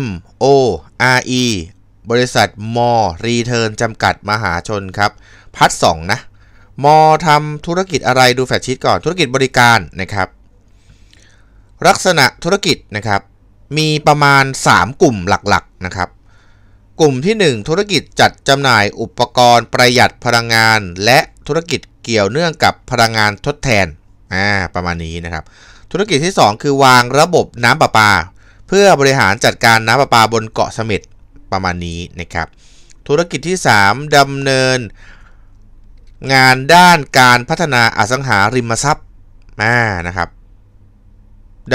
M O R E บริษัทมอรีเทิร์นจำกัดมหาชนครับพัดงนะมอทำธุรกิจอะไรดูแฟชชีตก่อนธุรกิจบริการนะครับลักษณะธุรกิจนะครับมีประมาณ 3 กลุ่มหลักๆนะครับกลุ่มที่ 1 ธุรกิจจัดจำหน่ายอุปกรณ์ประหยัดพลังงาน และธุรกิจเกี่ยวเนื่องกับพลังงานทดแทนอ่าประมาณนี้นะครับธุรกิจที่ 2 คือวางระบบน้ำประปาเพื่อบริหารจัดการน้ำประปาบนเกาะสม็ดประมาณนี้นะครับ ธุรกิจที่ 3 ดํเนินงานด้านการพัฒนาอสังหาริมทรัพย์มานะครับ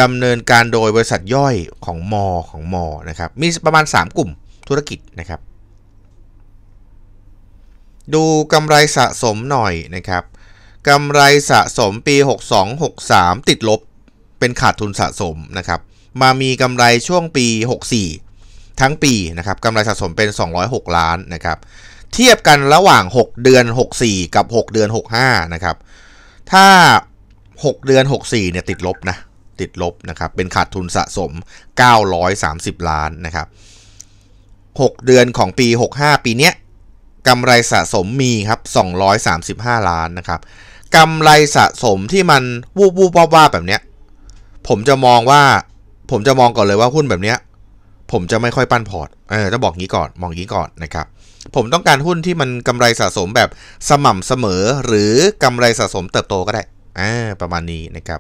ดำเนินการโดยบริษัทย่อยของมอของมอนะครับมีประมาณ 3 กลุ่มธุรกิจนะครับ ดูกำไรสะสมหน่อยนะครับกำไรสะสมปี 6263 ติดลบ เป็นขาดทุนสะสมนะครับมามีกำไรช่วงปี 64 ทั้งปีนะครับกำไรสะสมเป็น 206 ล้านนะครับเทียบกันระหว่าง 6 เดือน 64 กับ 6 เดือน 65นะครับถ้า 6 เดือน 64เนี่ยติดลบนะติดลบนะครับเป็นขาดทุนสะสม 930 ล้านนะครับ6เดือนของปี 65 ปีเนี้ยกำไรสะสมมีครับ 235 ล้านนะครับกำไรสะสมที่มัน วูบวูบวาบแบบเนี้ยผมจะมองว่าผมจะมองก่อนเลยว่าหุ้นแบบเนี้ยผมจะไม่ค่อยปั้นพอร์ต เออจะบอกงี้ก่อนมองงี้ก่อนนะครับ ผมต้องการหุ้นที่มันกำไรสะสมแบบสม่ำเสมอหรือกำไรสะสมเติบโตก็ได้ อ่าประมาณนี้นะครับ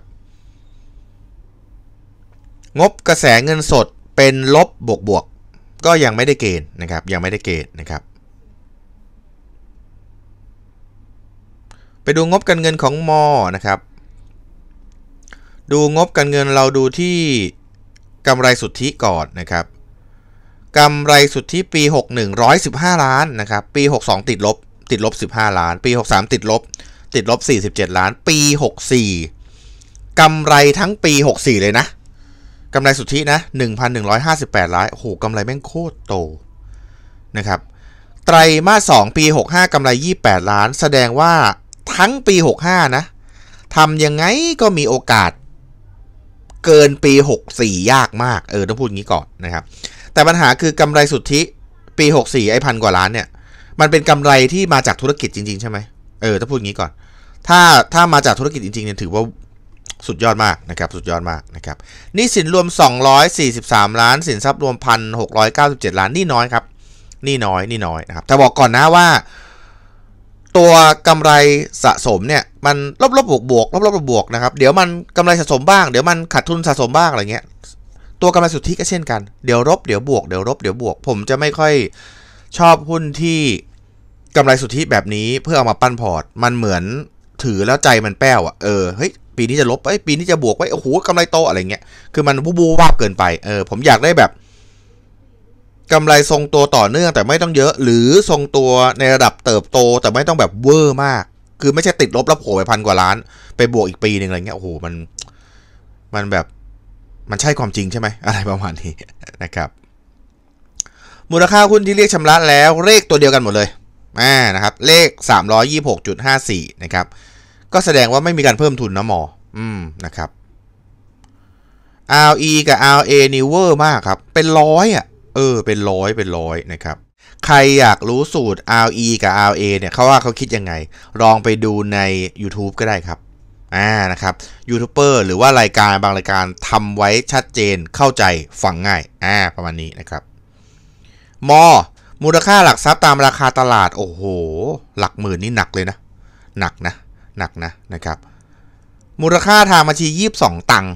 งบกระแสเงินสดเป็นลบบวกบวก ก็ยังไม่ได้เกณฑ์นะครับ ยังไม่ได้เกณฑ์นะครับ ไปดูงบการเงินของมอนะครับ ดูงบการเงินเราดูที่กำไรสุทธิก่อนนะครับกำไรสุทธิปี61 1 5ล้านนะครับปี 62 ติดลบ ติดลบ15ล้าน ปี 63 ติดลบ ติดลบ 47 ล้าน ปี 64กำไรทั้งปี 64 เลยนะกำไรสุทธินะ1,158 ล้านโอ้โหกำไรแม่งโคตรโตนะครับไตรมาส2ปี 65กำไร 28 ล้าน แสดงว่าทั้งปี 65นะทำยังไงก็มีโอกาสเกินปี 64 ยากมาก เออ ต้องพูดงี้ก่อนนะครับ แต่ปัญหาคือกำไรสุทธิปี 64 ไอ้พันกว่าล้านเนี่ย มันเป็นกำไรที่มาจากธุรกิจจริงๆ ใช่ไหม เออ ต้องพูดงี้ก่อน ถ้า ถ้ามาจากธุรกิจจริงๆเนี่ยถือว่าสุดยอดมากนะครับ สุดยอดมากนะครับนี่สินรวม 243 ล้าน สินทรัพย์รวมพ1,697 ล้านนี่น้อยครับ นี่น้อยนี่น้อยนะครับแต่บอกก่อนนะว่าตัวกำไรสะสมเนี่ยมันลบลบบวกบวกลบลบบวกนะครับเดี๋ยวมันกำไรสะสมบ้างเดี๋ยวมันขาดทุนสะสมบ้างอะไรเงี้ยตัวกำไรสุทธิก็เช่นกันเดี๋ยวลบเดี๋ยวบวกเดี๋ยวลบเดี๋ยวบวกผมจะไม่ค่อยชอบหุ้นที่กำไรสุทธิแบบนี้เพื่อเอามาปั้นพอร์ตมันเหมือนถือแล้วใจมันแป้วอ่ะเออเฮ้ยปีนี้จะลบเอ้ปีนี้จะบวกไว้โอ้โหกำไรโตอะไรเงี้ยคือมันบูบูวาบเกินไปเออผมอยากได้แบบกำไรทรงตัวต่อเนื่องแต่ไม่ต้องเยอะ หรือทรงตัวในระดับเติบโตแต่ไม่ต้องแบบเวอร์มากคือไม่ใช่ติดลบแล้วโผล่ไปพันกว่าล้านไปบวกอีกปีหนึ่งอะไรเงี้ยโอ้โหมันมันแบบมันใช่ความจริงใช่ไหม อะไรประมาณนี้นะครับ มูลค่าหุ้นที่เรียกชำระแล้ว เลขตัวเดียวกันหมดเลยอ่านะครับ เลข 326.54 นะครับ ก็แสดงว่าไม่มีการเพิ่มทุนนะหมอ อืมนะครับ RE กับ RA นิเวอร์มากครับ เป็นร้อยอ่ะ เออ เป็นร้อยเป็นร้อยนะครับใครอยากรู้สูตร RE กับ RA เนี่ยเขาว่าเขาคิดยังไงลองไปดูใน YouTube ก็ได้ครับอ่านะครับยูทูบเบอร์หรือว่ารายการบางรายการทำไว้ชัดเจนเข้าใจ ฟังง่ายอ่าประมาณนี้นะครับมอ มูลค่าหลักทรัพย์ตามราคาตลาดโอ้โหหลักหมื่นนี่หนักเลยนะหนักนะหนักนะนะครับ มูลค่าทางบัญชี22ตังค์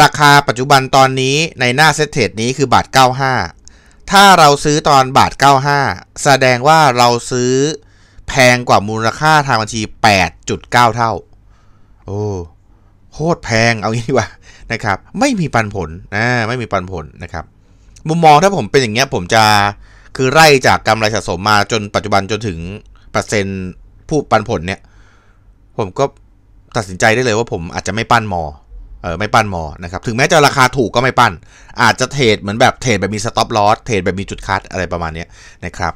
ราคาปัจจุบันตอนนี้ในหน้าเซตเทรดนี้คือบาท95ถ้าเราซื้อตอนบาท 95 แสดงว่าเราซื้อแพงกว่ามูลค่าทางบัญชี 8.9 เท่า โอ้โคตรแพงเอางี้ดีกว่านะครับ ไม่มีปันผลนะไม่มีปันผลนะครับ มุมมองถ้าผมเป็นอย่างเงี้ย ผมจะคือไล่จากกำไรสะสมมาจนปัจจุบันจนถึงเปอร์เซ็นต์ผู้ปันผลเนี่ย ผมก็ตัดสินใจได้เลยว่าผมอาจจะไม่ปั้นมอเออไม่ปั้นมอ นะครับถึงแม้จะราคาถูกก็ไม่ปั้นอาจจะเทรดเหมือนแบบเทรดแบบมีสต็อปลอสเทรดแบบมีจุดคัดอะไรประมาณนี้นะครับ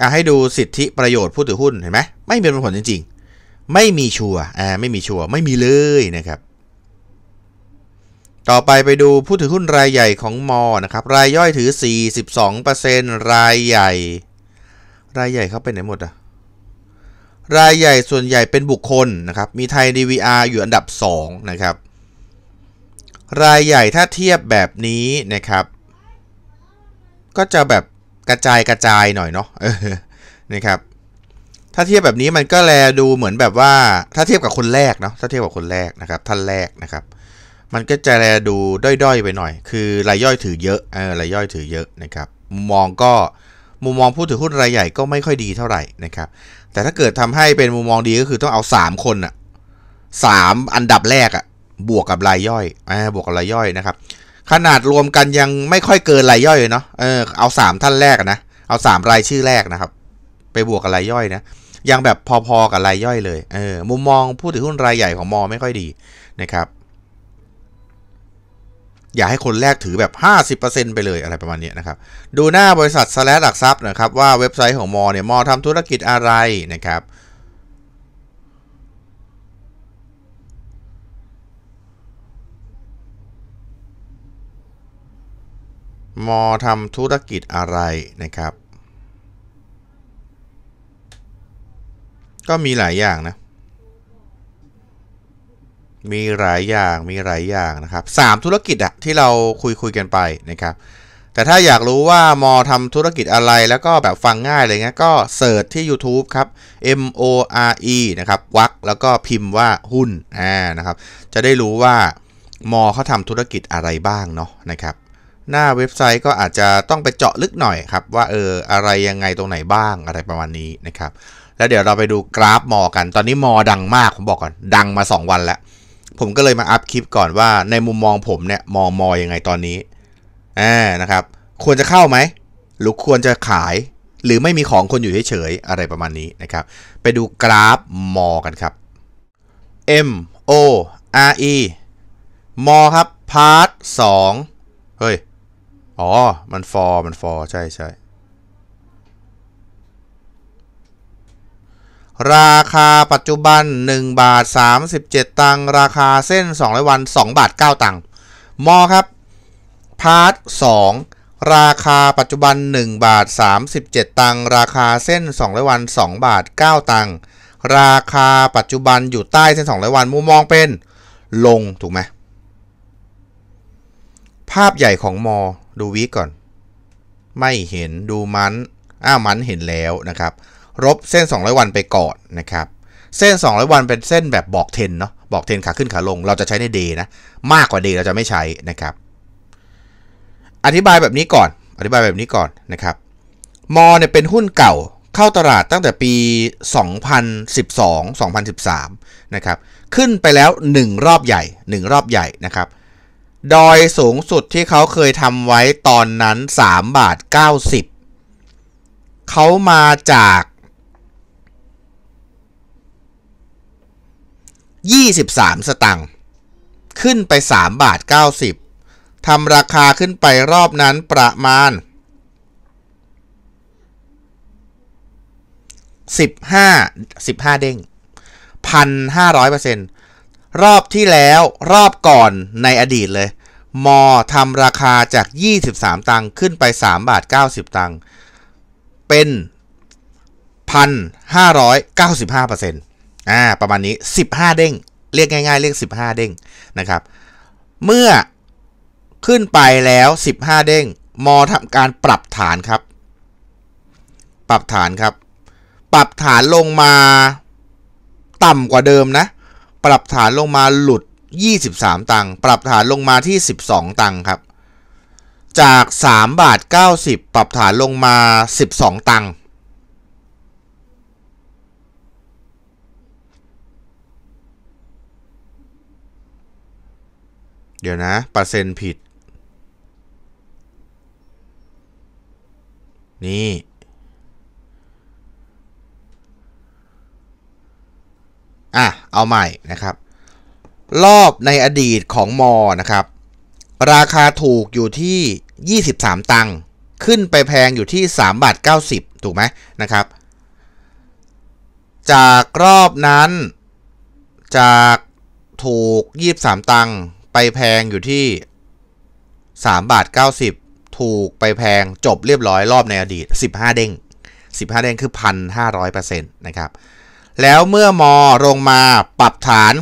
อ่ให้ดูสิทธิประโยชน์ผู้ถือหุ้นเห็นไหมไม่มีผลจริงจริงไม่มีชัวอ่าไม่มีชัวไม่มีเลยนะครับ ต่อไปไปดูผู้ถือหุ้นรายใหญ่ของมอ นะครับรายย่อยถือ 42%รายใหญ่รายใหญ่เขาไปไหนหมดอ่ะรายใหญ่ส่วนใหญ่เป็นบุคคลนะครับ มีไทย DVR อยู่อันดับ2นะครับ รายใหญ่ถ้าเทียบแบบนี้นะครับ ก็จะแบบกระจายกระจายหน่อยเนาะนะครับ ถ้าเทียบแบบนี้มันก็แลดูเหมือนแบบว่าถ้าเทียบกับคนแรกเนาะถ้าเทียบกับคนแรกนะครับท่านแรกนะครับ มันก็จะแลดูด้อยๆไปหน่อย คือรายย่อยถือเยอะเออรายย่อยถือเยอะนะครับมองก็มุมมองผู้ถือหุ้นรายใหญ่ก็ไม่ค่อยดีเท่าไหร่นะครับ แต่ถ้าเกิดทำให้เป็นมุมมองดีก็คือต้องเอา 3 คนอะสามอันดับแรกอะบวกกับรายย่อยอบวกกับรายย่อยนะครับ ขนาดรวมกันยังไม่ค่อยเกินรายย่อยเลยเนาะเออเอา3ท่านแรกนะเอา3รายชื่อแรกนะครับ ไปบวกกับรายย่อยนะยังแบบพอๆกับรายย่อยเลยเออ มุมมองผู้ถือหุ้นรายใหญ่ของมอไม่ค่อยดีนะครับอย่าให้คนแรกถือแบบ 50%ไปเลยอะไรประมาณนี้นะครับ ดูหน้าบริษัทสแลหลักทรัพย์นะครับ ว่าเว็บไซต์ของมอเนี่ยมอทำธุรกิจอะไรนะครับมอทำธุรกิจอะไรนะครับ ก็มีหลายอย่างนะมีหลายอย่าง มีหลายอย่างนะครับสามธุรกิจอะที่เราคุยคุยกันไปนะครับ แต่ถ้าอยากรู้ว่ามอทำธุรกิจอะไรแล้วก็แบบฟังง่ายเลยเงี้ย ก็เสิร์ชที่ YouTube ครับ M O R E นะครับวักแล้วก็พิมพ์ว่าหุ้นอ่านะครับ จะได้รู้ว่ามอเขาทำธุรกิจอะไรบ้างเนาะนะครับ หน้าเว็บไซต์ก็อาจจะต้องไปเจาะลึกหน่อยครับว่าเอออะไรยังไงตรงไหนบ้างอะไรประมาณนี้นะครับ แล้วเดี๋ยวเราไปดูกราฟมอกัน ตอนนี้มอดังมาก ผมบอกก่อน ดังมา 2 วันแล้วผมก็เลยมาอัพคลิปก่อนว่าในมุมมองผมเนี่ย มองมอยังไงตอนนี้อหมนะครับ ควรจะเข้าไหมหรือควรจะขายหรือไม่มีของคนอยู่เฉยๆอะไรประมาณนี้นะครับ ไปดูกราฟ มอ กันครับ M O R E มอครับ พาร์ทสองเฮ้ย อ๋อ มันฟอร์ มันฟอร์ใช่ใช่ราคาปัจจุบัน1บาท37 ตังค์ราคาเส้น2ร้อยวัน2บาท9ตังค์มอครับ พาร์ท2ราคาปัจจุบัน1บาท37 ตังค์ราคาเส้น2ร้อยวัน2บาท9ตังค์ราคาปัจจุบันอยู่ใต้เส้น2ร้อยวันมุมมองเป็น ลงถูกไหมภาพใหญ่ของมอ ดูวิก่อน ไม่เห็นดูมันอ้าวมันเห็นแล้วนะครับรบ เส้น 200 วันไปก่อนนะครับ เส้น 200 วันเป็นเส้นแบบบอกเทนเนาะ บอกเทนขาขึ้นขาลง เราจะใช้ในเดนะ มากกว่าเดเราจะไม่ใช้นะครับ อธิบายแบบนี้ก่อน อธิบายแบบนี้ก่อนนะครับ มอเนี่ยเป็นหุ้นเก่าเข้าตลาดตั้งแต่ปี 2012-2013นะครับ ขึ้นไปแล้ว 1 รอบใหญ่ 1 รอบใหญ่นะครับดอยสูงสุดที่เขาเคยทำไว้ตอนนั้น 3 บาท 90เขามาจาก23 สตังค์ขึ้นไป 3 บาท 90ทำราคาขึ้นไปรอบนั้นประมาณ 15 15เด้ง 1,500%รอบที่แล้วรอบก่อนในอดีตเลย มอทำราคาจาก 23 ตังค์ขึ้นไป 3 บาท 90 ตังค์เป็น 1,595%อ่าประมาณนี้ 15เด้ง เรียกง่าย ๆเรียก 15 เด้งนะครับ เมื่อขึ้นไปแล้ว 15 เด้งมอทำการปรับฐานครับ ปรับฐานครับ ปรับฐานลงมาต่ำกว่าเดิมนะปรับฐานลงมาหลุด 23 ตังค์ปรับฐานลงมาที่ 12 ตังค์ครับ จาก 3 บาท 90 ปรับฐานลงมา 12 ตังค์เดี๋ยวนะเปอร์เซ็นต์ผิด นี่ อ่ะ เอาใหม่นะครับ รอบในอดีตของมอ นะครับ ราคาถูกอยู่ที่ 23 ตังค์ ขึ้นไปแพงอยู่ที่3บาท90ถูกไหม นะครับ จากรอบนั้น จากถูก 23 ตังค์ไปแพงอยู่ที่ 3 บาท 90 ถูกไปแพงจบเรียบร้อยรอบในอดีต 15 เด้ง15 เด้งคือ 1,500%นะครับ แล้วเมื่อมอลงมาปรับฐาน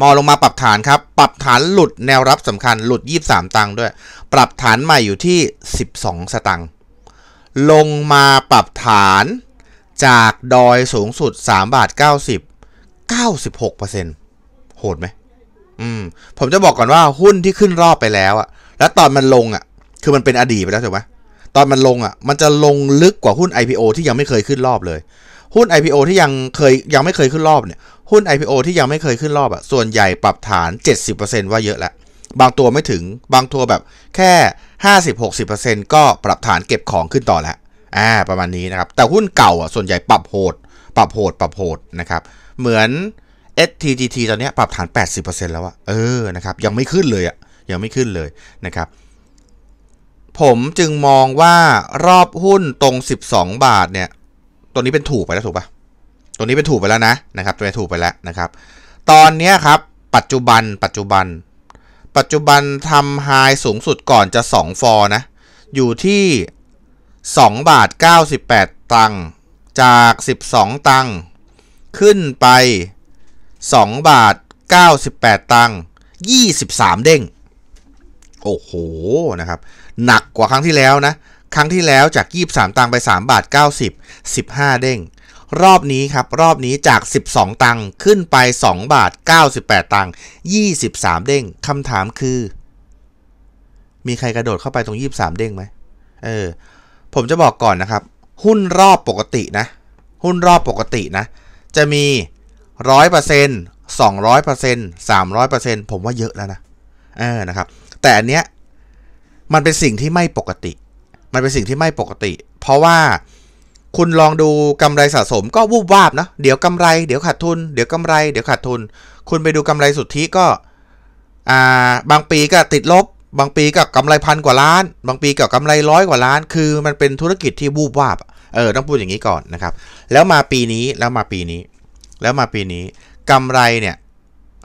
มอลงมาปรับฐานครับ ปรับฐานหลุดแนวรับสำคัญหลุด 23 ตังค์ด้วย ปรับฐานใหม่อยู่ที่ 12 สตังค์ลงมาปรับฐานจากดอยสูงสุด 3 บาท 90 96%โหดไหมอืมผมจะบอกก่อนว่าหุ้นที่ขึ้นรอบไปแล้วอะแล้ว ตอนมันลงอะคือมันเป็นอดีตไปแล้วถูกไหมตอนมันลงอะมันจะลงลึกกว่าหุ้น IPO ที่ยังไม่เคยขึ้นรอบเลย หุ้น IPO ที่ยังเคยยังไม่เคยขึ้นรอบเนี่ยหุ้น IPO ที่ยังไม่เคยขึ้นรอบอะส่วนใหญ่ปรับฐาน 70%ว่าเยอะแล้วบางตัวไม่ถึงบางตัวแบบแค่ 50-60%ก็ปรับฐานเก็บของขึ้นต่อแล้วอ่าประมาณนี้นะครับ แต่หุ้นเก่าอ่ะส่วนใหญ่ปรับโหด ปรับโหด ปรับโหดนะครับ เหมือน s t g t ตอนนี้ปรับฐาน 80%แล้วอะเออ นะครับ ยังไม่ขึ้นเลยอะยังไม่ขึ้นเลยนะครับ ผมจึงมองว่ารอบหุ้นตรง 12 บาทเนี่ย ตัวนี้เป็นถูกไปแล้วถูกปะตัวนี้เป็นถูกไปแล้วนะ นะครับตัวนี้ถูกไปแล้วนะครับ ตอนนี้ครับ ปัจจุบัน ปัจจุบัน ปัจจุบันทำไฮสูงสุดก่อนจะ 2 ฟอนะ อยู่ที่ 2 บาท 98 ตังค์ จาก 12 ตังค์ขึ้นไป2บาท98 ตังค์23เด้ง โอ้โหนะครับ หนักกว่าครั้งที่แล้วนะครั้งที่แล้วจาก23ตังค์ไป3บาท90 15เด้งรอบนี้ครับ รอบนี้จาก12ตังค์ขึ้นไป2บาท98ตังค์23เด้งคำถามคือ มีใครกระโดดเข้าไปตรง23เด้งไหมเออผมจะบอกก่อนนะครับ หุ้นรอบปกตินะ หุ้นรอบปกตินะ จะมีร้อยเปอร์เซ็นต์สองร้อยเปอร์เซ็นต์สามร้อยเปอร์เซ็นต์ผมว่าเยอะแล้วนะเออนะครับ แต่อันเนี้ยมันเป็นสิ่งที่ไม่ปกติ มันเป็นสิ่งที่ไม่ปกติ เพราะว่าคุณลองดูกำไรสะสมก็วูบวาบนะเดี๋ยวกำไรเดี๋ยวขาดทุนเดี๋ยวกำไรเดี๋ยวขาดทุน คุณไปดูกำไรสุทธิก็อ่าบางปีก็ติดลบ บางปีก็กำไรพันกว่าล้าน บางปีก็กำไรร้อยกว่าล้าน คือมันเป็นธุรกิจที่วูบวาบเออต้องพูดอย่างนี้ก่อนนะครับ แล้วมาปีนี้แล้วมาปีนี้แล้วมาปีนี้กำไรเนี่ย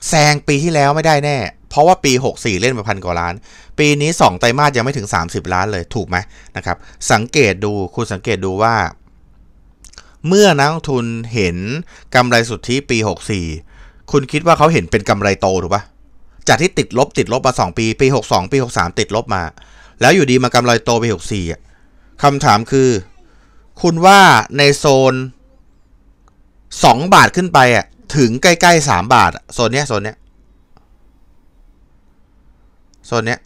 แซงปีที่แล้วไม่ได้แน่ เพราะว่าปี 64 เล่นไปพันกว่าล้าน ปีนี้ 2 ไตรมาสยังไม่ถึง 30 ล้านเลยถูกไหมนะครับ สังเกตดูคุณสังเกตดูว่า เมื่อนักทุนเห็นกำไรสุทธิปี 64 คุณคิดว่าเขาเห็นเป็นกำไรโตถูกปะจากที่ติดลบติดลบมา2ปี ปี62ปี 63 ติดลบมา แล้วอยู่ดีมากำไรโตปี64คำถามคือ คุณว่าในโซนสองบาทขึ้นไปอ่ะถึงใกล้ๆสามบาทโซนเนี้ยโซนเนี้ยโซนเนี้ย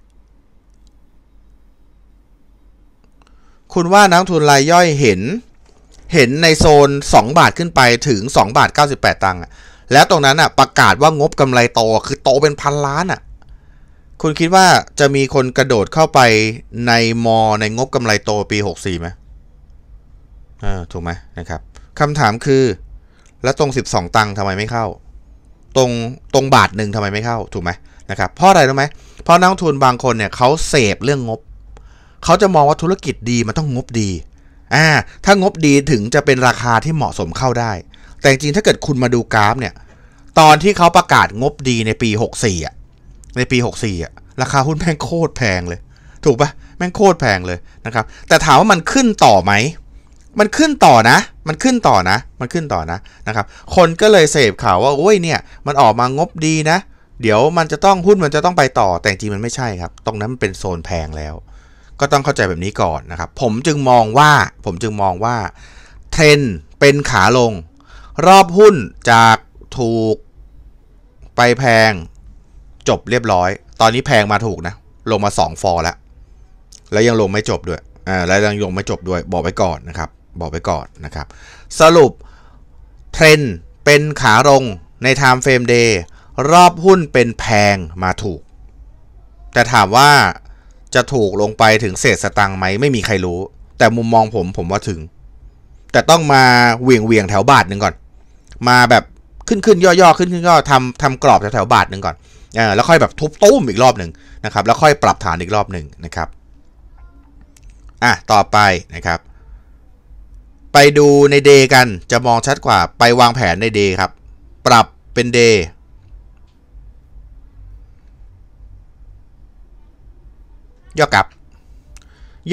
คุณว่านักทุนรายย่อยเห็น เห็นในโซน 2 บาทขึ้นไปถึง2บาท98 ตังค์แล้วตรงนั้นอ่ะประกาศว่างบกำไรโต คือโตเป็นพันล้านอ่ะคุณคิดว่าจะมีคนกระโดดเข้าไปในมอในงบกำไรโต ปี 64ไหมอ่าถูกไหมนะครับคำถามคือแล้ว ตรง 12 ตังค์ทำไมไม่เข้า ตรง ตรงบาทหนึ่งทำไมไม่เข้า ถูกไหมนะครับเพราะอะไรรู้ไหมเพราะนักทุน บางคนเนี่ยเขาเสพเรื่องงบเขาจะมองว่าธุรกิจดี มันต้องงบดีอ่าถ้างบดีถึงจะเป็นราคาที่เหมาะสมเข้าได้ แต่จริงถ้าเกิดคุณมาดูกราฟเนี่ย ตอนที่เขาประกาศงบดีในปี 64 อ่ะ ในปี64อ่ะราคาหุ้นแมงโคตรแพงเลย ถูกปะแม่งโคตรแพงเลยนะครับ แต่ถามว่ามันขึ้นต่อไหมมันขึ้นต่อนะ มันขึ้นต่อนะ มันขึ้นต่อนะ นะครับ คนก็เลยเสพข่าวว่าโอ้ยเนี่ย มันออกมางบดีนะ เดี๋ยวมันจะต้องหุ้นมันจะต้องไปต่อ แต่จริงมันไม่ใช่ครับ ตรงนั้นมันเป็นโซนแพงแล้ว ก็ต้องเข้าใจแบบนี้ก่อนนะครับ ผมจึงมองว่า ผมจึงมองว่าเทรนเป็นขาลง รอบหุ้นจากถูกไปแพงจบเรียบร้อย ตอนนี้แพงมาถูกนะ ลงมา 2 ฟอร์แล้ว แล้วยังลงไม่จบด้วย อ่า แล้วยังลงไม่จบด้วยบอกไว้ก่อนนะครับบอกไปก่อนนะครับ สรุปเทรนเป็นขาลงในไทม์เฟรมเดย์รอบหุ้นเป็นแพงมาถูก แต่ถามว่าจะถูกลงไปถึงเศษสตังค์ไหมไม่มีใครรู้ แต่มุมมองผมผมว่าถึง แต่ต้องมาเวียงเวียงแถวบาทหนึ่งก่อน มาแบบขึ้นขึ้นย่อย่อขึ้นขึ้นย่อทำทำกรอบแถวแถวบาทหนึ่งก่อนอแล้วค่อยแบบทุบตุ้มอีกรอบหนึ่งนะครับ แล้วค่อยปรับฐานอีกรอบหนึ่งนะครับอ่ะต่อไปนะครับไปดูในเดย์กันจะมองชัดกว่าไปวางแผนในเดย์ครับ ปรับเป็นเดย์ย่อกราฟ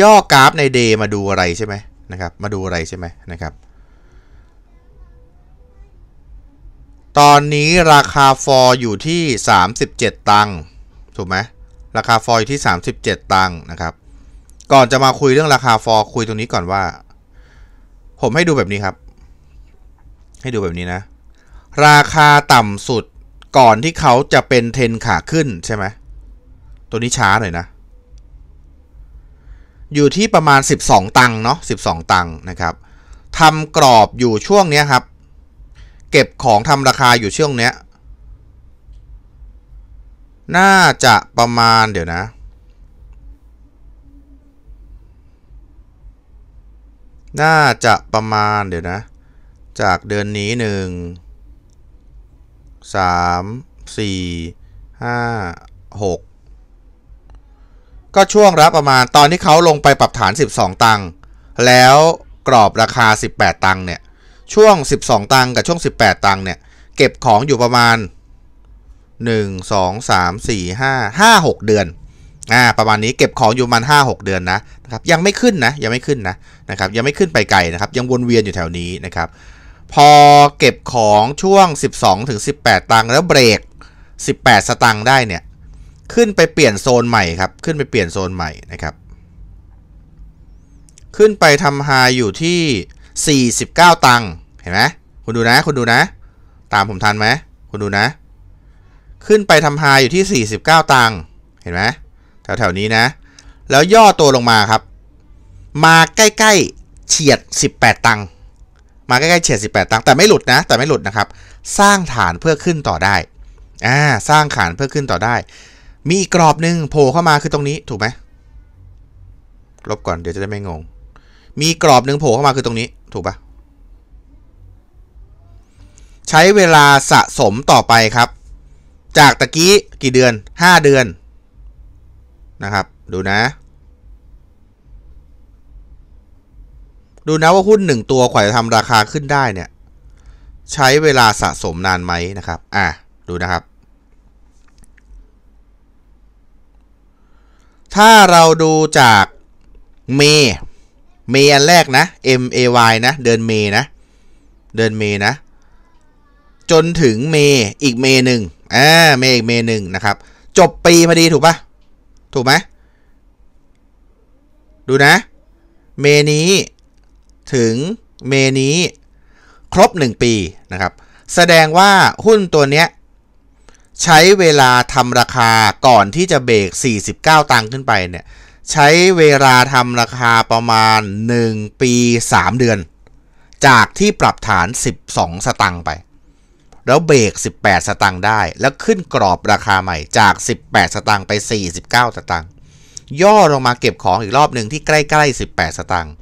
ย่อกราฟในเดย์มาดูอะไรใช่ไหมนะครับมาดูอะไรใช่ไหมนะครับตอนนี้ราคาฟอร์อยู่ที่ 37 ตังค์ถูกไหมราคาฟอร์อยู่ที่37 ตังค์นะครับ ก่อนจะมาคุยเรื่องราคาฟอร์คุยตรงนี้ก่อนว่าผมให้ดูแบบนี้ครับ ให้ดูแบบนี้นะ ราคาต่ำสุดก่อนที่เขาจะเป็นเทนขาขึ้นใช่ไหมตัวนี้ช้าหน่อยนะ อยู่ที่ประมาณ 12 ตังค์เนาะ12 ตังค์นะครับทำกรอบอยู่ช่วงเนี้ยครับ เก็บของทำราคาอยู่ช่วงเนี้ย น่าจะประมาณเดี๋ยวนะน่าจะประมาณ เดี๋ยวนะ จากเดือนนี้หนึ่งสามสี่ห้าหกก็ช่วงรับประมาณตอนที่เขาลงไปปรับฐาน 12 ตังค์แล้วกรอบราคา 18 ตังค์เนี่ย ช่วง 12 ตังค์กับช่วง 18 ตังค์เนี่ย เก็บของอยู่ประมาณ 1 2 3 4 5 5 6เดือนอ่าประมาณนี้เก็บของอยู่มันห้าหกเดือนนะนะครับยังไม่ขึ้นนะ ยังไม่ขึ้นนะนะครับยังไม่ขึ้นไปไกลนะครับ ยังวนเวียนอยู่แถวนี้นะครับ พอเก็บของช่วง 12ถึง18 ตังค์แล้วเบรก 18 สตังค์ได้เนี่ย ขึ้นไปเปลี่ยนโซนใหม่ครับ ขึ้นไปเปลี่ยนโซนใหม่นะครับ ขึ้นไปทำไฮอยู่ที่ 49 ตังค์เห็นไหมคุณดูนะคุณดูนะ ตามผมทันไหมคุณดูนะ ขึ้นไปทำไฮอยู่ที่ 49 ตังค์เห็นไหมแถวๆ นี้นะ แล้วย่อตัวลงมาครับ มาใกล้ๆเฉียด 18 ตังค์มาใกล้ๆเฉียด18ตังค์แต่ไม่หลุดนะแต่ไม่หลุดนะครับ สร้างฐานเพื่อขึ้นต่อได้ อ่าสร้างฐานเพื่อขึ้นต่อได้ มีอีกกรอบหนึ่งโผล่เข้ามาคือตรงนี้ ถูกไหมลบก่อนเดี๋ยวจะได้ไม่งง มีกรอบหนึ่งโผล่เข้ามาคือตรงนี้ ถูกปะใช้เวลาสะสมต่อไปครับ จากตะกี้กี่เดือน 5 เดือนะครับดูนะ ดูนะว่าหุ้นหนึ่งตัว ขวายทำราคาขึ้นได้เนี่ย ใช้เวลาสะสมนานไหมนะครับ อ่ะ ดูนะครับ ถ้าเราดูจากเม เมอันแรกนะ M A Y นะ เดือนเมนะ เดือนเมนะ จนถึงเมอีกเมหนึ่ง อ่า เมอีกเมหนึ่งนะครับ จบปีพอดีถูกปะถูกไหมดูนะ เมนี้ถึงเมนี้ครบ 1 ปีนะครับ แสดงว่าหุ้นตัวเนี้ยใช้เวลาทำราคาก่อนที่จะเบรก49 ตังค์ขึ้นไปเนี่ยใช้เวลาทำราคาประมาณ 1 ปี 3 เดือน จากที่ปรับฐาน 12 สตังค์ไปแล้วเบรก18 สตางค์ได้ แล้วขึ้นกรอบราคาใหม่จาก 18 สตางค์ไป 49 สตางค์ ย่อลงมาเก็บของอีกรอบหนึ่งที่ใกล้ ๆ 18 สตางค์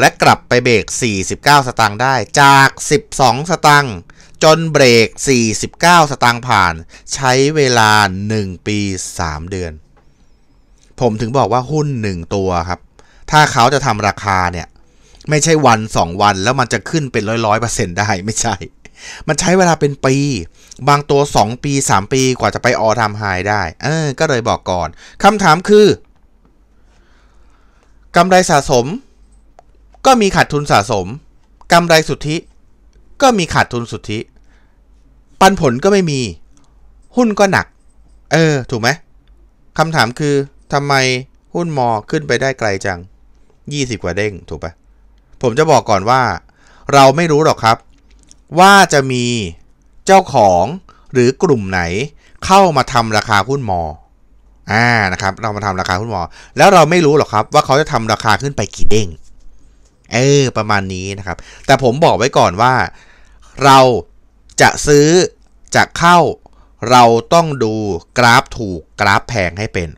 และกลับไปเบรก49 สตางค์ได้จาก 12 สตางค์จนเบรก 49 สตางค์ผ่านใช้เวลา 1 ปี 3 เดือน ผมถึงบอกว่าหุ้น 1 ตัวครับ ถ้าเขาจะทำราคาเนี่ย ไม่ใช่วัน 2 วันแล้วมันจะขึ้นเป็นร้อยร้อยเปอร์เซ็นต์ได้ไม่ใช่มันใช้เวลาเป็นปี บางตัว 2 ปี 3 ปีกว่าจะไปออทามไฮได้ เออ ก็เลยบอกก่อนคำถามคือกำไรสะสม ก็มีขาดทุนสะสมกำไรสุทธิ ก็มีขาดทุนสุทธิ ปันผลก็ไม่มี หุ้นก็หนัก เออ ถูกไหมคำถามคือทำไมหุ้นมอขึ้นไปได้ไกลจัง 20 กว่าเด้งถูกปะผมจะบอกก่อนว่า เราไม่รู้หรอกครับว่าจะมีเจ้าของหรือกลุ่มไหนเข้ามาทำราคาหุ้นมออ่านะครับ เรามาทำราคาหุ้นมอ แล้วเราไม่รู้หรอกครับว่าเขาจะทำราคาขึ้นไปกี่เด้ง เออ ประมาณนี้นะครับ แต่ผมบอกไว้ก่อนว่า เราจะซื้อจะเข้า เราต้องดูกราฟถูกกราฟแพงให้เป็น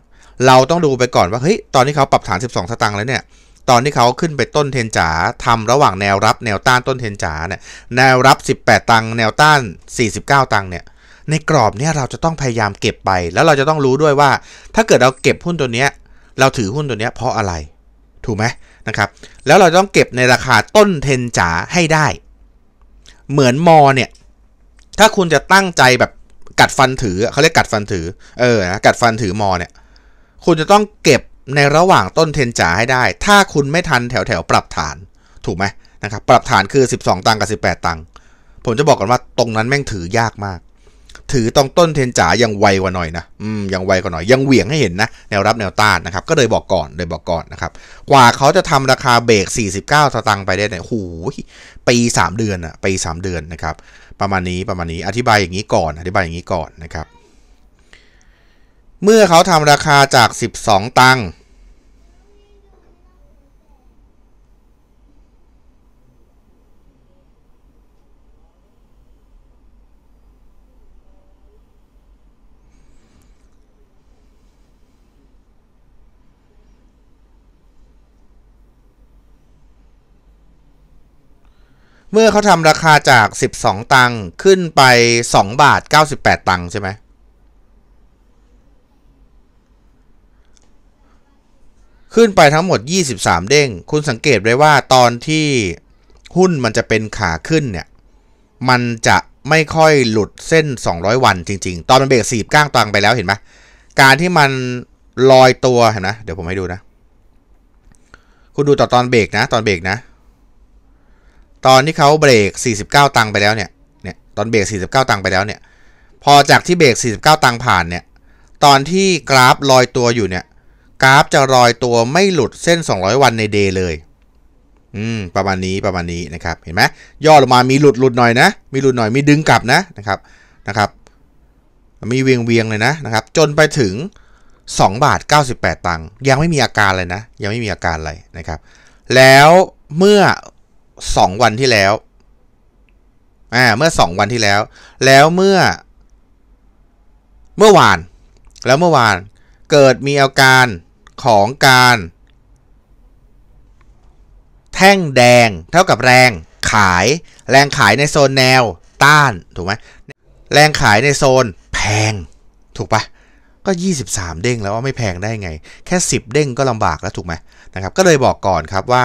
เราต้องดูไปก่อนว่าเฮ้ยตอนนี้เขาปรับฐาน12สตางค์แล้วเนี่ยตอนที่เขาขึ้นไปต้นเทนจ๋าทำระหว่างแนวรับ แนวต้านต้นเทนจ๋าเนี่ยแนวรับ 18 ตังแนวต้าน 49 ตังเนี่ยในกรอบเนี่ยเราจะต้องพยายามเก็บไป แล้วเราจะต้องรู้ด้วยว่า ถ้าเกิดเราเก็บหุ้นตัวเนี้ยเราถือหุ้นตัวเนี้ยเพราะอะไร ถูกไหมนะครับ แล้วเราต้องเก็บในราคาต้นเทนจ๋าให้ได้ เหมือนมอเนี่ยถ้าคุณจะตั้งใจแบบกัดฟันถือเขาเรียกกัดฟันถือเออนะกัดฟันถือมอเนี่ยคุณจะต้องเก็บในระหว่างต้นเทนจ่าให้ได้ ถ้าคุณไม่ทันแถวแถวปรับฐานถูกไหมนะครับ ปรับฐานคือ 12 ตังกับ18 ตังผมจะบอกกันว่าตรงนั้นแม่งถือยากมาก ถือตรงต้นเทนจ่ายังไวกว่าหน่อยนะอืมยังไวกว่าหน่อย ยังเหวี่ยงให้เห็นนะแนวรับแนวต้านนะครับ ก็เลยบอกก่อนเลยบอกก่อนนะครับ กว่าเขาจะทำราคาเบรก49สตังค์ไปได้เนี่ยหูปี3เดือนอะปี3เดือนนะครับ ประมาณนี้ประมาณนี้อธิบายอย่างนี้ก่อน อธิบายอย่างนี้ก่อนนะครับเมื่อเขาทำราคาจาก 12 ตัง เมื่อเขาทำราคาจาก 12 ตังค์ขึ้นไป2บาท98ตังค์ใช่ไหมขึ้นไปทั้งหมด 23เด้ง คุณสังเกตไว้ว่าตอนที่หุ้นมันจะเป็นขาขึ้นเนี่ย มันจะไม่ค่อยหลุดเส้น 200 วันจริง ๆตอนมันเบรกสีบก้างตังไปแล้วเห็นไหมการที่มันลอยตัวเห็นนะเดี๋ยวผมให้ดูนะ คุณดูต่อตอนเบรกนะ ตอนเบรกนะ ตอนที่เขาเบรก 49 ตังไปแล้วเนี่ย เนี่ย ตอนเบรก49 ตังไปแล้วเนี่ย พอจากที่เบรก49 ตังผ่านเนี่ย ตอนที่กราฟลอยตัวอยู่เนี่ยกราฟจะรอยตัวไม่หลุดเส้น 200 วันในเดย์เลย อืมประมาณนี้ประมาณนี้นะครับ เห็นไหมย่อลงมามีหลุดหลุดหน่อยนะ มีหลุดหน่อยมีดึงกลับนะนะครับนะครับ มีเวียงเวียงเลยนะนะครับ จนไปถึง2บาท98 ตังค์ยังไม่มีอาการเลยนะยังไม่มีอาการอะไรนะครับ แล้วเมื่อ2วันที่แล้วอ่าเมื่อ 2 วันที่แล้ว แล้วเมื่อ เมื่อวาน แล้วเมื่อวานเกิดมีอาการของการแท่งแดง เท่ากับแรงขาย แรงขายในโซนแนวต้านถูกไหมแรงขายในโซนแพงถูกปะก็ 23 เด้งแล้วว่าไม่แพงได้ไง แค่ 10 เด้งก็ลำบากแล้วถูกไหมนะครับ ก็เลยบอกก่อนครับว่า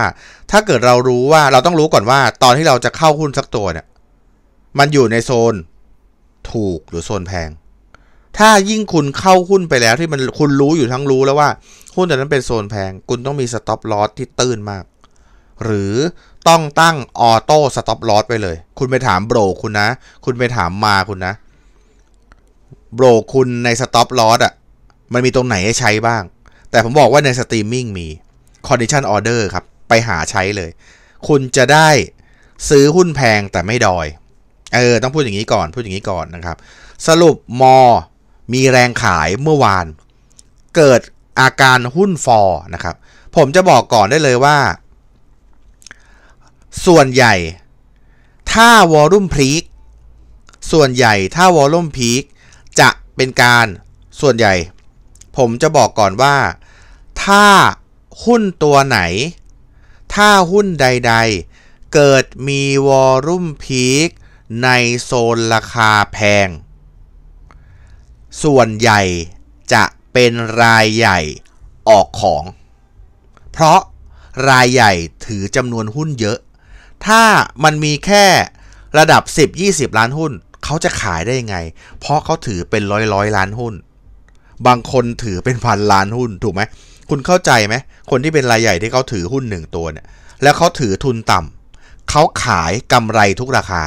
ถ้าเกิดเรารู้ว่าเราต้องรู้ก่อนว่าตอนที่เราจะเข้าหุ้นสักตัวเนี่ย มันอยู่ในโซน ถูกหรือโซนแพงถ้ายิ่งคุณเข้าหุ้นไปแล้วที่มันคุณรู้อยู่ทั้งรู้แล้วว่า หุ้นแต่นั้นเป็นโซนแพง คุณต้องมีสต็อปลอสที่ตื้นมาก หรือต้องตั้งออโต้สต็อปลอสไปเลย คุณไปถามโบรคุณนะ คุณไปถามมาคุณนะ โบรคุณในสต็อปลอสอ่ะมันมีตรงไหนให้ใช้บ้าง แต่ผมบอกว่าในสตรีมมิ่งมีคอนดิชันออเดอร์ครับ ไปหาใช้เลย คุณจะได้ซื้อหุ้นแพงแต่ไม่ดอยเออต้องพูดอย่างนี้ก่อน พูดอย่างนี้ก่อนนะครับ สรุปมอมีแรงขายเมื่อวานเกิดอาการหุ้นฟอร์นะครับผมจะบอกก่อนได้เลยว่า ส่วนใหญ่ ถ้าวอลุ่มพีคส่วนใหญ่ถ้าวอลุ่มพีคจะเป็นการส่วนใหญ่ ผมจะบอกก่อนว่า ถ้าหุ้นตัวไหน ถ้าหุ้นใดๆ เกิดมีวอลุ่มพีคในโซนราคาแพงส่วนใหญ่จะเป็นรายใหญ่ออกของ เพราะรายใหญ่ถือจำนวนหุ้นเยอะ ถ้ามันมีแค่ระดับ 10-20 ล้านหุ้น เขาจะขายได้ยังไง เพราะเขาถือเป็นร้อยร้อยล้านหุ้น บางคนถือเป็นพันล้านหุ้น ถูกไหม คุณเข้าใจไหม คนที่เป็นรายใหญ่ที่เขาถือหุ้นหนึ่งตัวเนี่ย แล้วเขาถือทุนต่ำ เขาขายกำไรทุกราคา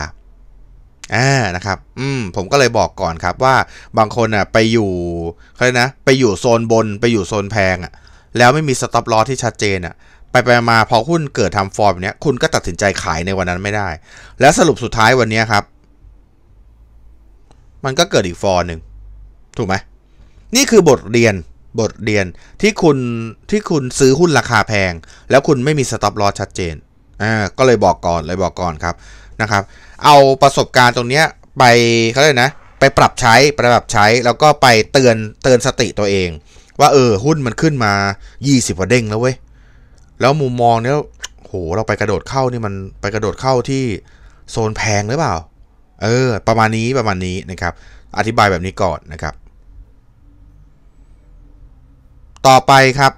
อ่า นะครับ อืม ผมก็เลยบอกก่อนครับว่าบางคนอ่ะไปอยู่เขาเรียกนะ ไปอยู่โซนบน ไปอยู่โซนแพงอ่ะ แล้วไม่มีสต็อปลอที่ชัดเจนอ่ะ ไปไปมาพอหุ้นเกิดทำฟอร์ม เนี้ย คุณก็ตัดสินใจขายในวันนั้นไม่ได้ แล้วสรุปสุดท้ายวันนี้ครับ มันก็เกิดอีกฟอร์หนึ่ง ถูกไหม นี่คือบทเรียน บทเรียนที่คุณ ที่คุณซื้อหุ้นราคาแพง แล้วคุณไม่มีสต็อปลอชัดเจน อ่า ก็เลยบอกก่อน เลยบอกก่อนครับะครับเอาประสบการณ์ตรงนี้ไปเขาเรียกนะ ไปปรับใช้ปรับใช้แล้วก็ไปเตือนเตือนสติตัวเอง ว่าเออหุ้นมันขึ้นมา 20 กว่าเด้งแล้วเว้ย แล้วมุมมองเนี้ยโหเราไปกระโดดเข้านี่มันไปกระโดดเข้าที่โซนแพงหรือเปล่า เออ ประมาณนี้ประมาณนี้นะครับอธิบายแบบนี้ก่อนนะครับ ต่อไปครับ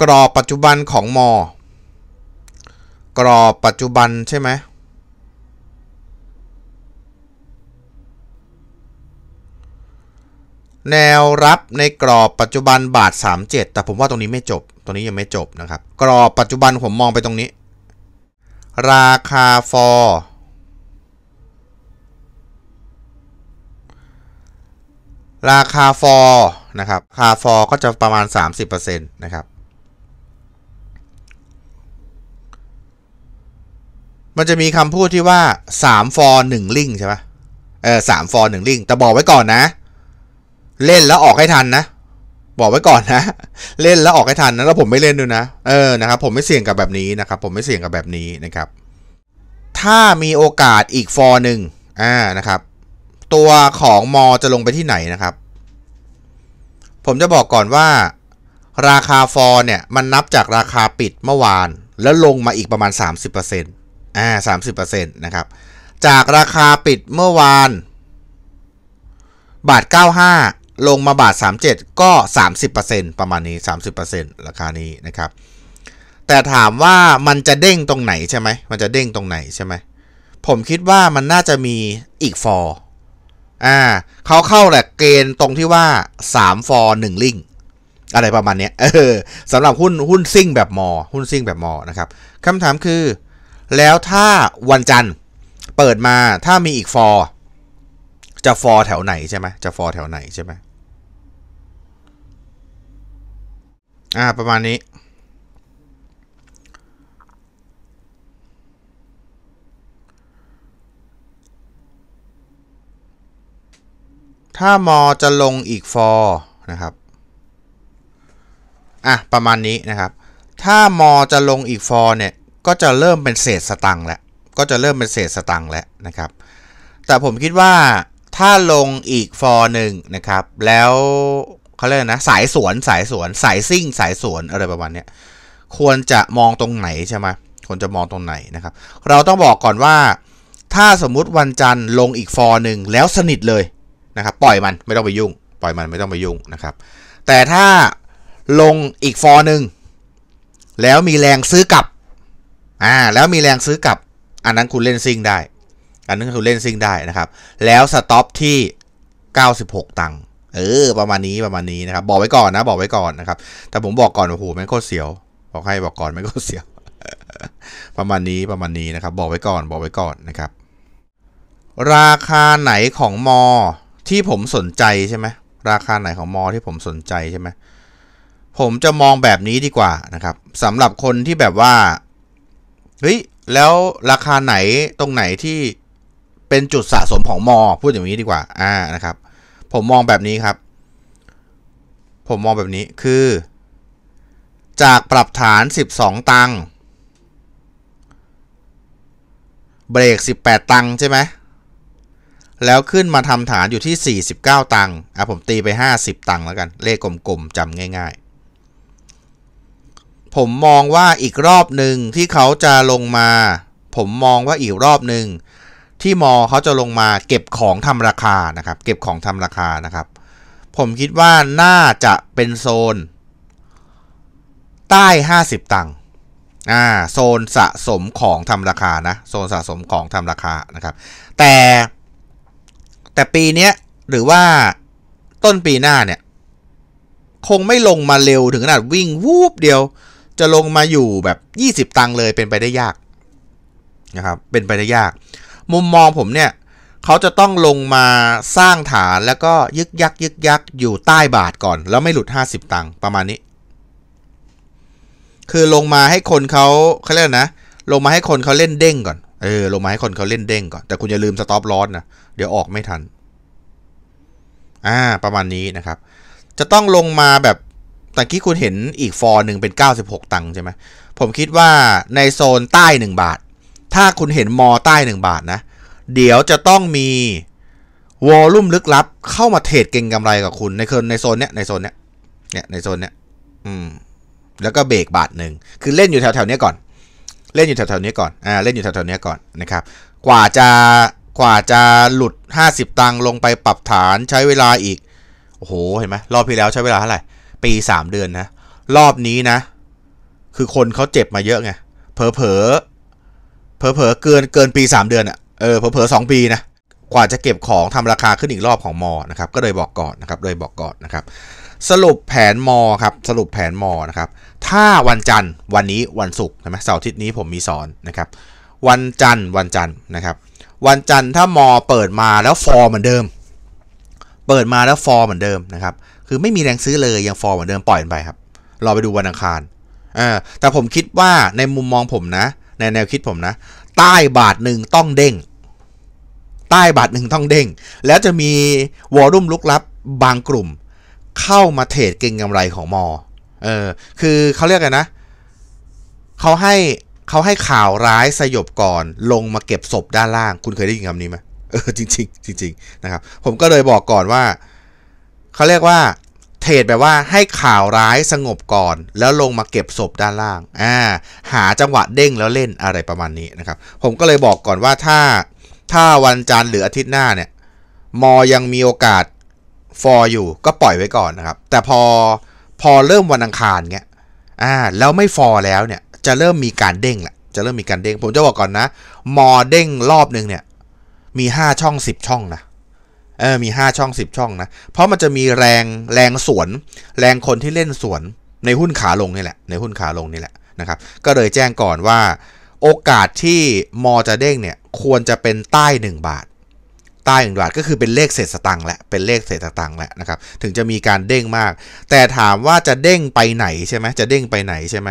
กรอบปัจจุบันของมอกรอบปัจจุบันใช่ไหม แนวรับในกรอบปัจจุบันบาท37 แต่ผมว่าตรงนี้ไม่จบตรงนี้ยังไม่จบนะครับ กรอบปัจจุบันผมมองไปตรงนี้ ราคาฟอร์ราคาฟอร์นะครับราคาฟอร์ก็จะประมาณ 30%นะครับมันจะมีคำพูดที่ว่า3อร์1ลิงใช่ปะเออสามฟอร์หนึ่งลิงแต่บอกไว้ก่อนนะ เล่นแล้วออกให้ทันนะ บอกไว้ก่อนนะเล่นแล้วออกให้ทันนะแล้วผมไม่เล่นด้วยนะเออนะครับ ผมไม่เสี่ยงกับแบบนี้นะครับ ผมไม่เสี่ยงกับแบบนี้นะครับ ถ้ามีโอกาสอีกฟอร์หนึ่งอ่านะครับ ตัวของมอ จะลงไปที่ไหนนะครับ ผมจะบอกก่อนว่า ราคาฟอร์เนี่ย มันนับจากราคาปิดเมื่อวาน แล้วลงมาอีกประมาณ 30%เอ่าสามสิบเปอร์เซ็นต์นะครับ จากราคาปิดเมื่อวาน บาทเก้าห้าลงมาบาทสามเจ็ดก็สามสิบเปอร์เซ็นต์ประมาณนี้สามสิบเปอร์เซ็นต์ราคานี้นะครับ แต่ถามว่ามันจะเด้งตรงไหน ใช่ไหมมันจะเด้งตรงไหนใช่ไหมผมคิดว่ามันน่าจะมีอีกฟอร์อ่าเขาเข้าแหละเกณฑ์ตรงที่ว่า3ฟอร์หนึ่งลิงอะไรประมาณนี้เออสำหรับหุ้นหุ้นซิ่งแบบมอ หุ้นซิ่งแบบมอ นะครับคำถามคือแล้วถ้าวันจันทร์เปิดมาถ้ามีอีกฟอร์จะฟอร์แถวไหน ใช่ไหมจะฟอร์แถวไหนใช่ไหมอ่าประมาณนี้ ถ้ามอจะลงอีกฟอร์นะครับอ่ะประมาณนี้นะครับ ถ้ามอจะลงอีกฟอร์เนี่ยก็จะเริ่มเป็นเศษสตังค์แล้ว ก็จะเริ่มเป็นเศษสตังค์แล้วนะครับ แต่ผมคิดว่าถ้าลงอีกฟอร์หนึ่งนะครับ แล้วเขาเรียกนะ สายสวนสายสวนสายซิ่ง สายสวนอะไรประมาณนี้ ควรจะมองตรงไหนใช่ไหมควรจะมองตรงไหนนะครับ เราต้องบอกก่อนว่า ถ้าสมมุติวันจันทร์ลงอีกฟอร์หนึ่งแล้วสนิทเลยนะครับปล่อยมันไม่ต้องไปยุ่ง ปล่อยมันไม่ต้องไปยุ่งนะครับ แต่ถ้าลงอีกฟอร์หนึ่งแล้วมีแรงซื้อกลับอ่าแล้วมีแรงซื้อกลับอันนั้นคุณเล่นซิ่งได้ อันนั้นคุณเล่นซิ่งได้นะครับ แล้วสต็อปที่ 96 ตังค์เออประมาณนี้ประมาณนี้นะครับ บอกไว้ก่อนนะ บอกไว้ก่อนนะครับ แต่ผมบอกก่อนโอ้โหแม่โคตรเสียวบอกให้บอกก่อนแม่โคตรเสียว ประมาณนี้ประมาณนี้นะครับ บอกไว้ก่อน บอกไว้ก่อนนะครับ ราคาไหนของมอ ที่ผมสนใจใช่ไหมราคาไหนของมอที่ผมสนใจใช่ไหมผมจะมองแบบนี้ดีกว่านะครับสำหรับคนที่แบบว่าเฮ้ยแล้วราคาไหนตรงไหนที่เป็นจุดสะสมของมอ พูดอย่างนี้ดีกว่า อ่านะครับ ผมมองแบบนี้ครับ ผมมองแบบนี้คือ จากปรับฐาน 12 ตังค์เบรก 18 ตังค์ใช่ไหม แล้วขึ้นมาทำฐานอยู่ที่ 49 ตังค์ อ่ะผมตีไป 50 ตังค์แล้วกัน เลขกลมๆจำง่ายผมมองว่าอีกรอบหนึ่งที่เขาจะลงมา ผมมองว่าอีกรอบหนึ่งที่มอเขาจะลงมาเก็บของทำราคานะครับ เก็บของทำราคานะครับ ผมคิดว่าน่าจะเป็นโซน ใต้ 50ตังค์อ่าโซนสะสมของทำราคานะ โซนสะสมของทำราคานะครับ แต่ แต่ปีนี้หรือว่าต้นปีหน้าเนี่ย คงไม่ลงมาเร็วถึงขนาดวิ่งวูบเดียวจะลงมาอยู่แบบ 20 ตังค์เลยเป็นไปได้ยากนะครับเป็นไปได้ยาก มุมมองผมเนี่ยเขาจะต้องลงมาสร้างฐานแล้วก็ยึกยักยึกยักอยู่ใต้บาทก่อน แล้วไม่หลุด 50 ตังค์ประมาณนี้ คือลงมาให้คนเขาเขาเรียกนะลงมาให้คนเขาเล่นเด้งก่อนเออลงมาให้คนเขาเล่นเด้งก่อน แต่คุณอย่าลืมสต็อปลอสนะเดี๋ยวออกไม่ทันอ่าประมาณนี้นะครับ จะต้องลงมาแบบตะกี้คุณเห็นอีกฟอร์หนึ่งเป็น 96 ตังค์ใช่ไหม ผมคิดว่าในโซนใต้ 1 บาท ถ้าคุณเห็นมอใต้ 1 บาทนะ เดี๋ยวจะต้องมีวอลลุ่มลึกลับเข้ามาเทรดเก่งกำไรกับคุณในคนในโซนเนี้ยในโซนเนี้ยเนี่ย ในโซนเนี้ยอืม แล้วก็เบรกบาทหนึ่ง คือเล่นอยู่แถวแถเนี้ก่อน เล่นอยู่แถวแถเนี้ก่อน อ่า เล่นอยู่แถวแถเนี้ก่อนนะครับ กว่าจะ กว่าจะหลุด 50 ตังค์ลงไปปรับฐานใช้เวลาอีก โอ้โห เห็นไหมรอบที่แล้วใช้เวลาเท่าไหร่ปีสามเดือนนะรอบนี้นะ คือคนเขาเจ็บมาเยอะไงเผลอเผลอเผลอเผอเกินเกินปีสามเดือนอะ่ะเออเผลอเผอสองปีนะกว่าจะเก็บของทำราคาขึ้นอีกรอบของมอนะครับ ก็เลยบอกก่อนนะครับเลยบอกก่อนนะครับ สรุปแผนมอครับ สรุปแผนมอนะครับถ้าวันจันทร์วันนี้วันศุกร์ใช่ไหมเสาร์อาทิตย์นี้ผมมีสอนนะครับ วันจันทร์วันจันทร์นะครับ วันจันทร์ถ้ามอเปิดมาแล้วฟอร์เหมือนเดิม เปิดมาแล้วฟอร์เหมือนเดิมนะครับคือไม่มีแรงซื้อเลยยังฟอร์มเหมือนเดิมปล่อยมันไปครับ รอไปดูวันอังคารอ่าแต่ผมคิดว่าในมุมมองผมนะ ในแนวคิดผมนะ ใต้บาทหนึ่งต้องเด้งใต้บาทหนึ่งต้องเด้งแล้วจะมีวอลุ่มลุกลับ บางกลุ่ม เข้ามาเทรดเก็งกำไรของมอ เออ คือเขาเรียกกันนะเขาให้เขาให้ข่าวร้ายสยบก่อนลงมาเก็บศพด้านล่าง คุณเคยได้ยินคำนี้ไหมเออจริงจริงจริงนะครับ ผมก็เลยบอกก่อนว่าเขาเรียกว่า เทรดแบบว่าให้ข่าวร้ายสงบก่อนแล้วลงมาเก็บศพด้านล่าง อ่า หาจังหวะเด้งแล้วเล่นอะไรประมาณนี้นะครับ ผมก็เลยบอกก่อนว่าถ้าถ้าวันจันทร์หรืออาทิตย์หน้าเนี่ยมอยังมีโอกาสฟอร์อยู่ก็ปล่อยไว้ก่อนนะครับ แต่พอพอเริ่มวันอังคารเงี้ยอ่าแล้วไม่ฟอร์แล้วเนี่ย จะเริ่มมีการเด้งแหละจะเริ่มมีการเด้ง ผมจะบอกก่อนนะ มอเด้งรอบหนึ่งเนี่ยมี 5 ช่อง 10ช่องนะเออมีห้าช่องสิบช่องนะ เพราะมันจะมีแรงแรงสวนแรงคนที่เล่นสวนในหุ้นขาลงนี่แหละ ในหุ้นขาลงนี่แหละนะครับ ก็เลยแจ้งก่อนว่า โอกาสที่มอจะเด้งเนี่ย ควรจะเป็นใต้ 1 บาทใต้หนึ่งบาทก็คือเป็นเลขเศษสตังค์แหละ เป็นเลขเศษสตังค์แหละนะครับ ถึงจะมีการเด้งมาก แต่ถามว่าจะเด้งไปไหนใช่ไหมจะเด้งไปไหนใช่ไหม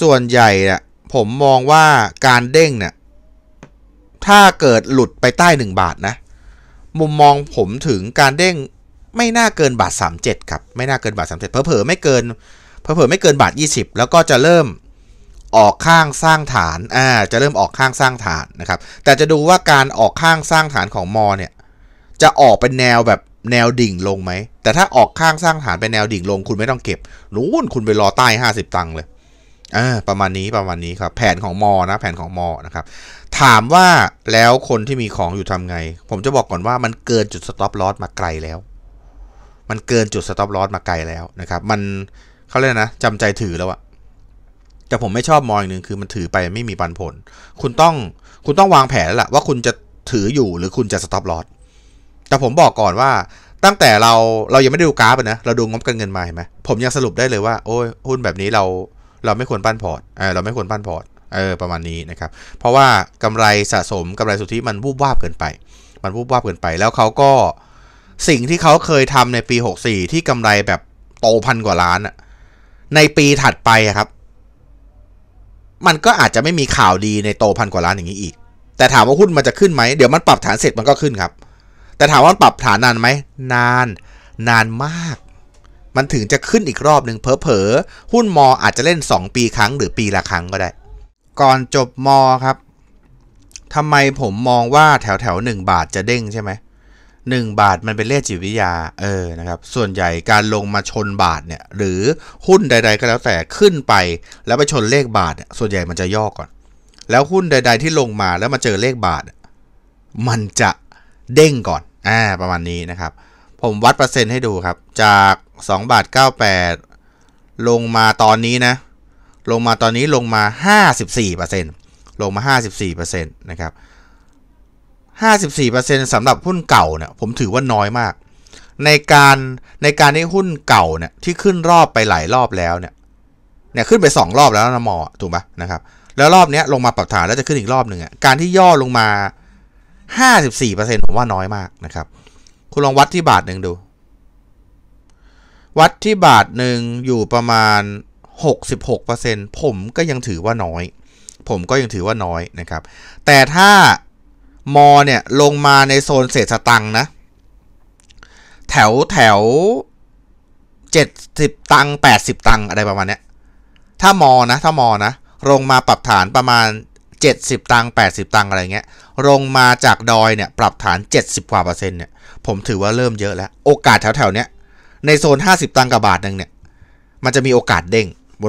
ส่วนใหญ่เนี่ยผมมองว่าการเด้งเนี่ย ถ้าเกิดหลุดไปใต้ 1 บาทนะมุมมองผมถึงการเด้งไม่น่าเกินบาท37 ครับ ไม่น่าเกินบาท37เผลอๆไม่เกินเผลอๆไม่เกินบาท20 แล้วก็จะเริ่มออกข้างสร้างฐานอ่าจะเริ่มออกข้างสร้างฐานนะครับแต่จะดูว่าการออกข้างสร้างฐานของมอเนี่ยจะออกเป็นแนวแบบแนวดิ่งลงไหมแต่ถ้าออกข้างสร้างฐานเป็นแนวดิ่งลงคุณไม่ต้องเก็บนู้นคุณไปรอใต้ 50 ตังค์เลยอ่าประมาณนี้ประมาณนี้ครับแผนของมอนะ แผนของมอนะครับ ถามว่าแล้วคนที่มีของอยู่ทำไงผมจะบอกก่อนว่ามันเกินจุดสต็อปลอสมาไกลแล้วมันเกินจุดสต็อปลอสมาไกลแล้วนะครับ มันเขาเรียกนะจำใจถือแล้วอะแต่ผมไม่ชอบมออีกหนึ่งคือมันถือไปไม่มีปันผล คุณต้องคุณต้องวางแผนแล้วล่ะว่าคุณจะถืออยู่หรือคุณจะสต็อปลอสแต่ผมบอกก่อนว่าตั้งแต่เราเรายังไม่ได้ดูกราฟนะเราดูงบการเงินมาเห็นไหมผมยังสรุปได้เลยว่าโอ้ยหุ้นแบบนี้เราเราไม่ควรปั้นพอร์ต เออเราไม่ควรปั้นพอร์ต เออ ประมาณนี้นะครับ เพราะว่ากำไรสะสมกำไรสุทธิมันวูบวาบเกินไป มันวูบวาบเกินไป แล้วเขาก็สิ่งที่เขาเคยทำในปี 64 ที่กำไรแบบโตพันกว่าล้านอะในปีถัดไปครับ มันก็อาจจะไม่มีข่าวดีในโตพันกว่าล้านอย่างนี้อีก แต่ถามว่าหุ้นมันจะขึ้นไหมเดี๋ยวมันปรับฐานเสร็จมันก็ขึ้นครับ แต่ถามว่าปรับฐานนานไหมนาน นานมากมันถึงจะขึ้นอีกรอบหนึ่งเพอเอหุ้นมออาจจะเล่น 2 ปีครั้งหรือปีละครั้งก็ได้ ก่อนจบมอครับทำไมผมมองว่าแถวแถวหนึ่งบาทจะเด้งใช่ไหมหนึ่งบาทมันเป็นเลขจิตวิทยาเออนะครับส่วนใหญ่การลงมาชนบาทเนี่ยหรือหุ้นใด ๆ ก็แล้วแต่ขึ้นไป แล้วไปชนเลขบาท ส่วนใหญ่มันจะย่อก่อน แล้วหุ้นใด ๆ ที่ลงมาแล้วมาเจอเลขบาทมันจะเด้งก่อนอ่าประมาณนี้นะครับ ผมวัดเปอร์เซ็นต์ให้ดูครับจาก2บาท98 ลงมาตอนนี้นะ ลงมาตอนนี้ลงมา 54%ลงมา 54%นะครับ54%สำหรับหุ้นเก่าเนี่ยผมถือว่าน้อยมาก ในการในการที่หุ้นเก่าเนี่ยที่ขึ้นรอบไปหลายรอบแล้วเนี่ยเนี่ยขึ้นไป 2 รอบแล้วนะมอถูกไหมนะครับแล้วรอบนี้ลงมาปรับฐานแล้วจะขึ้นอีกรอบหนึ่งอ่ะการที่ย่อลงมา 54%ผมว่าน้อยมากนะครับคุณลองวัดที่บาทหนึ่งดูวัดที่บาทหนึ่งอยู่ประมาณ 66%ผมก็ยังถือว่าน้อย ผมก็ยังถือว่าน้อยนะครับแต่ถ้ามอเนี่ยลงมาในโซนเศษสตังนะแถวแถว 70 ตังค์80 ตังค์อะไรประมาณเนี้ยถ้ามอนะถ้ามอนะลงมาปรับฐานประมาณ 70 ตังค์80 ตังค์อะไรเงี้ยลงมาจากดอยเนี่ยปรับฐาน 70กว่าเปอร์เซ็นต์เนี่ยผมถือว่าเริ่มเยอะแล้ว โอกาสแถวๆเนี้ยในโซน 50 ตังกับบาทนึงเนี่ย มันจะมีโอกาสเด้ง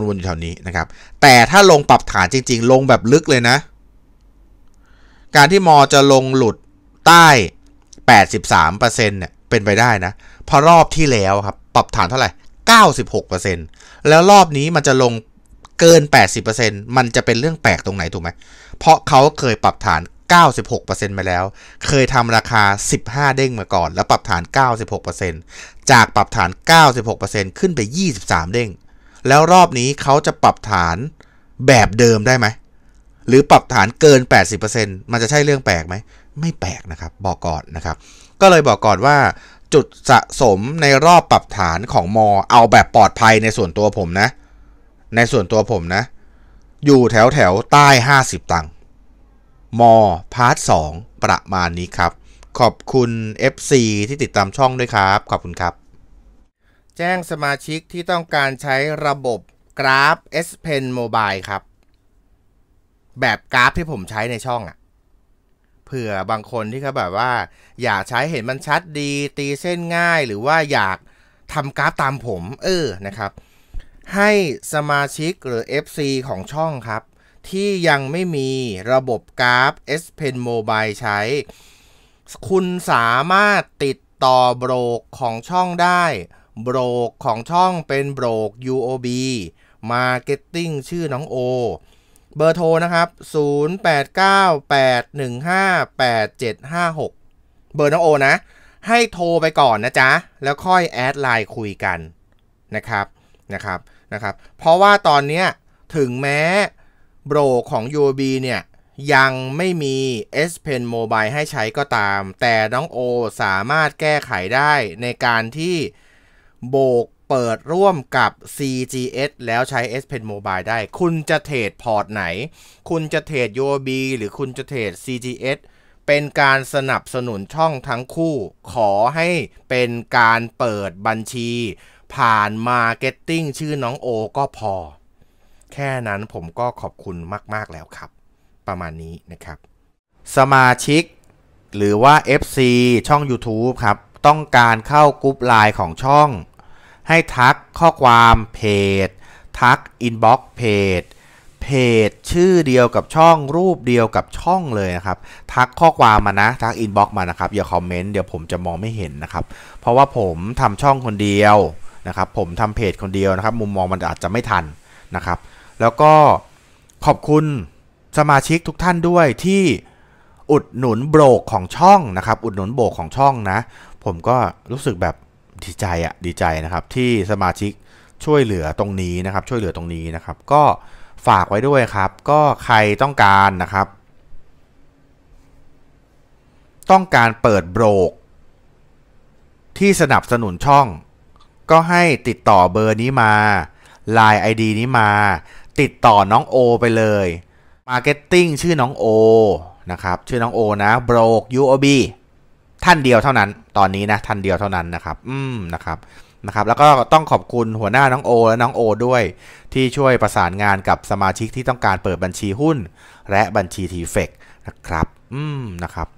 วนๆอยู่แถวนี้นะครับ แต่ถ้าลงปรับฐานจริงๆ ลงแบบลึกเลยนะ การที่มอจะลงหลุดใต้ 83%เนี่ยเป็นไปได้นะ เพราะรอบที่แล้วครับปรับฐานเท่าไหร่ 96%แล้วรอบนี้มันจะลงเกิน 80%มันจะเป็นเรื่องแปลกตรงไหนถูกไหม เพราะเขาเคยปรับฐาน 96%มาแล้ว เคยทำราคา 15 เด้งมาก่อน แล้วปรับฐาน 96%จากปรับฐาน 96%ขึ้นไป 23 เด้ง แล้วรอบนี้เขาจะปรับฐานแบบเดิมได้ไหม หรือปรับฐานเกิน 80%มันจะใช่เรื่องแปลกไหม ไม่แปลกนะครับ บอกก่อนนะครับ ก็เลยบอกก่อนว่า จุดสะสมในรอบปรับฐานของมอ เอาแบบปลอดภัยในส่วนตัวผมนะ ในส่วนตัวผมนะ อยู่แถวแถวใต้ 50 ตังค์มอพาร์ท 2 ประมาณนี้ครับขอบคุณ FC ที่ติดตามช่องด้วยครับ ขอบคุณครับ แจ้งสมาชิกที่ต้องการใช้ระบบกราฟ S Pen Mobile ครับ แบบกราฟที่ผมใช้ในช่องอะ่ะเผื่อบางคนที่เขาแบบว่า อยากใช้เห็นมันชัดดีตีเส้นง่าย หรือว่าอยากทำกราฟตามผม เออนะครับ ให้สมาชิกหรือ FC ของช่องครับ ที่ยังไม่มีระบบกราฟ S Pen Mobile ใช้คุณสามารถติดต่อโบรกของช่องได้ โบรกของช่องเป็นโบรก UOB Marketing ชื่อน้องโอ เบอร์โทรนะครับ 0898158756 เบอร์น้องโอนะ ให้โทรไปก่อนนะจ๊ะ แล้วค่อยแอดไลน์คุยกันนะครับนะครับนะครับ เพราะว่าตอนนี้ถึงแม้โบรกของ UOB เนี่ยยังไม่มี S Pen Mobile ให้ใช้ก็ตาม แต่น้องโอสามารถแก้ไขได้ในการที่โบกเปิดร่วมกับ CGS แล้วใช้ S Pen Mobile ได้ คุณจะเทรดพอร์ตไหน คุณจะเทรด UOB หรือคุณจะเทรด CGS เป็นการสนับสนุนช่องทั้งคู่ ขอให้เป็นการเปิดบัญชี ผ่านมาเก็ตติ้งชื่อน้องโอก็พอ แค่นั้นผมก็ขอบคุณมาก ๆ แล้วครับประมาณนี้นะครับ สมาชิก หรือว่า FC ช่อง YouTube ครับต้องการเข้ากรุ๊ปไลน์ของช่อง ให้ทักข้อความเพจ ทักอินบ็อกซ์เพจเพจชื่อเดียวกับช่องรูปเดียวกับช่องเลยนะครับทักข้อความมานะทักอินบ็อกซ์มานะครับอย่าคอมเมนต์เดี๋ยวผมจะมองไม่เห็นนะครับ เพราะว่าผมทำช่องคนเดียวนะครับผมทำเพจคนเดียวนะครับ มุมมองมันอาจจะไม่ทันนะครับ แล้วก็ขอบคุณสมาชิกทุกท่านด้วยที่อุดหนุนโบรกของช่องนะครับ อุดหนุนโบรกของช่องนะ ผมก็รู้สึกแบบดีใจอะดีใจนะครับ ที่สมาชิกช่วยเหลือตรงนี้นะครับ ช่วยเหลือตรงนี้นะครับ ก็ฝากไว้ด้วยครับ ก็ใครต้องการนะครับ ต้องการเปิดโบรกที่สนับสนุนช่อง ก็ให้ติดต่อเบอร์นี้มา Line ID นี้มา ติดต่อน้องโอ ไปเลยมาร์เก็ตติ้งชื่อน้องโอนะครับ ชื่อน้องโอนะโบรกยูอบีท่านเดียวเท่านั้น ตอนนี้นะ ท่านเดียวเท่านั้นนะครับ อืมนะครับนะครับ แล้วก็ต้องขอบคุณหัวหน้าน้องโอและน้องโอด้วย ที่ช่วยประสานงานกับสมาชิกที่ต้องการเปิดบัญชีหุ้น และบัญชีทีเฟกนะครับ อืมนะครับ